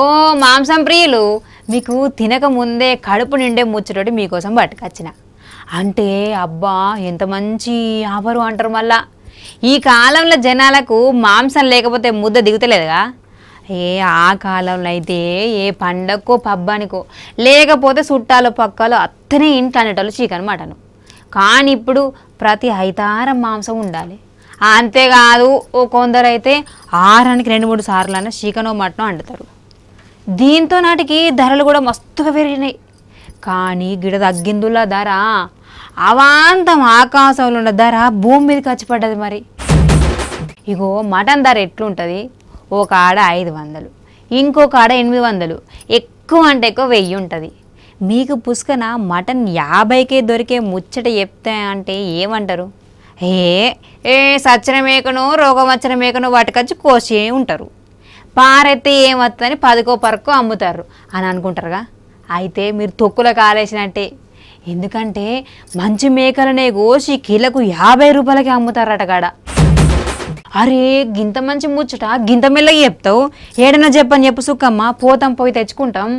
ఓ మాంసం ప్రియులు మీకు తినక ముందే కడుపు నిండే ముచ్చటోటి మీకోసం పట్టుకొచ్చిన అంటే అబ్బా ఎంత మంచి ఆఫరు అంటారు మళ్ళా ఈ కాలంలో జనాలకు మాంసం లేకపోతే ముద్ద దిగుతలేదుగా ఏ ఆ కాలంలో అయితే ఏ పండక్కో పబ్బానికో లేకపోతే చుట్టాలు పక్కలు అత్తనే ఇంటి అనేటోళ్ళు చికెన్ మటను కానీ ఇప్పుడు ప్రతి ఐదారం మాంసం ఉండాలి అంతేకాదు ఓ కొందరైతే ఆరానికి రెండు మూడు సార్లు అయినా చికెనో మటనో వండుతారు దీంతో నాటికి ధరలు కూడా మస్తుగా పెరిగినాయి కానీ గిడ తగ్గిందులా ధర అవాంతం ఆకాశంలో ఉన్న ధర భూమి మీద ఖర్చు పడ్డది మరి ఇగో మటన్ ధర ఎట్లుంటుంది ఒక ఆడ ఐదు వందలు ఇంకొక ఆడ ఎనిమిది వందలు ఎక్కువ అంటే ఎక్కువ వెయ్యి ఉంటుంది మీకు పుస్కన మటన్ యాభైకే దొరికే ముచ్చట చెప్తా అంటే ఏమంటారు ఏ ఏ సచ్చిన మేకను రోగం వచ్చిన మేకను వాటికొచ్చి కోసే ఉంటారు పారెత్తే ఏమొస్తుందని పదకో పరకో అమ్ముతారు అని అనుకుంటారుగా అయితే మీరు తొక్కుల కాలేసినట్టే ఎందుకంటే మంచి మేకలనే కోసి కిలకు యాభై రూపాయలకి అమ్ముతారట కాడ అరే గింత మంచి ముచ్చట గింత మెల్లగా చెప్తావు ఏడైనా చెప్పని చెప్పు సుక్కమ్మ పోతాం పోయి తెచ్చుకుంటాం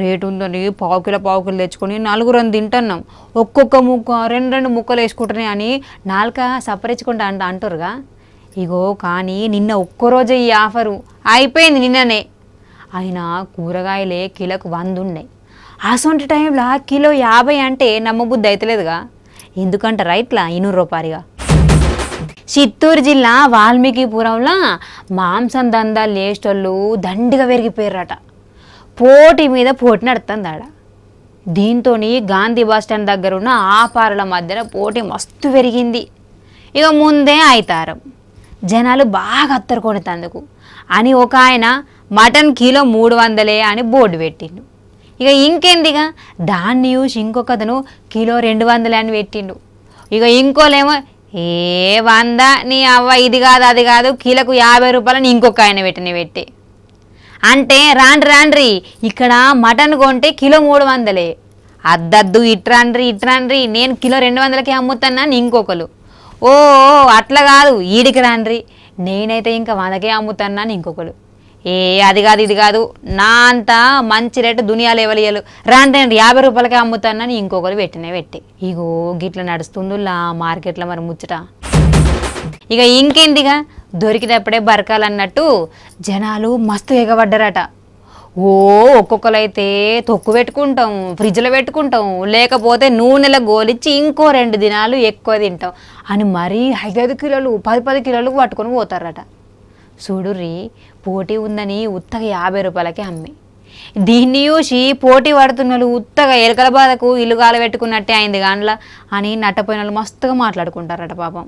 రేటు ఉందని పావుకిల పావుకిలు తెచ్చుకొని నలుగురం తింటున్నాం ఒక్కొక్క ముక్క రెండు రెండు ముక్కలు వేసుకుంటున్నాయి అని నాలుక సపరించుకుంటా అంట అంటారుగా ఇగో కానీ నిన్న ఒక్కరోజు ఈ ఆఫరు అయిపోయింది నిన్ననే అయినా కూరగాయలే కిలోకు వంద ఉన్నాయి అసొంటి టైంలో కిలో యాభై అంటే నమ్మబుద్ధి అవుతలేదుగా ఎందుకంటే రైట్లా ఇన్నూరు రూపాయలుగా చిత్తూరు జిల్లా వాల్మీకిపురంలో మాంసం దందాలు లేచేటోళ్ళు దండిగా పెరిగిపోయారట పోటీ మీద పోటీ నడుతుంది ఆడ దీంతో గాంధీ బస్ స్టాండ్ దగ్గర ఉన్న ఆపారుల మధ్యన పోటీ మస్తు పెరిగింది ఇక ముందే అవుతారు జనాలు బాగా అత్తరుకొనితందుకు అని ఒక ఆయన మటన్ కిలో మూడు వందలే అని బోర్డు పెట్టిండు ఇక ఇంకేందిగా దాన్ని చూసి ఇంకొకతను కిలో రెండు వందలే అని పెట్టిండు ఇక ఇంకోలేమో ఏ వంద నీ అవ్వ ఇది కాదు అది కాదు కిలోకు యాభై రూపాయలని ఇంకొక ఆయన పెట్టిన పెట్టి అంటే రాండ్రి రాండ్రి ఇక్కడ మటన్ కొంటే కిలో మూడు వందలే అద్దద్దు ఇట్రాండ్రి ఇట్రాండ్రి నేను కిలో రెండు వందలకి అమ్ముతానని ఇంకొకరు ఓ అట్లా కాదు ఈడికి రాండ్రి నేనైతే ఇంకా వాళ్ళకే అమ్ముతున్నాను ఇంకొకడు ఏ అది కాదు ఇది కాదు నా అంత మంచి రేటు దునియా లెవెల్ రాండి రండి యాభై రూపాయలకే అమ్ముతానని ఇంకొకరు పెట్టినే పెట్టి ఇగో గిట్లా నడుస్తుందిలా మార్కెట్లో మరి ముచ్చట ఇక ఇంకేందిగా దొరికినప్పుడే బరకాలన్నట్టు జనాలు మస్తు ఎగబడ్డరట ఓ ఒక్కొక్కలైతే తొక్కు పెట్టుకుంటాం ఫ్రిడ్జ్లో పెట్టుకుంటాం లేకపోతే నూనెల గోలిచ్చి ఇంకో రెండు దినాలు ఎక్కువ తింటాం అని మరీ ఐదైదు కిలోలు పది పది కిలోలు పట్టుకొని పోతారట చూడుర్రి పోటీ ఉందని ఉత్తగా యాభై రూపాయలకి అమ్మి దీన్ని చూసి పోటీ పడుతున్న వాళ్ళు ఉత్తగా ఎలుకల బాధకు ఇల్లుగాల పెట్టుకున్నట్టే అయింది గాండ్ల అని నట్టపోయిన వాళ్ళు మస్తుగా మాట్లాడుకుంటారట పాపం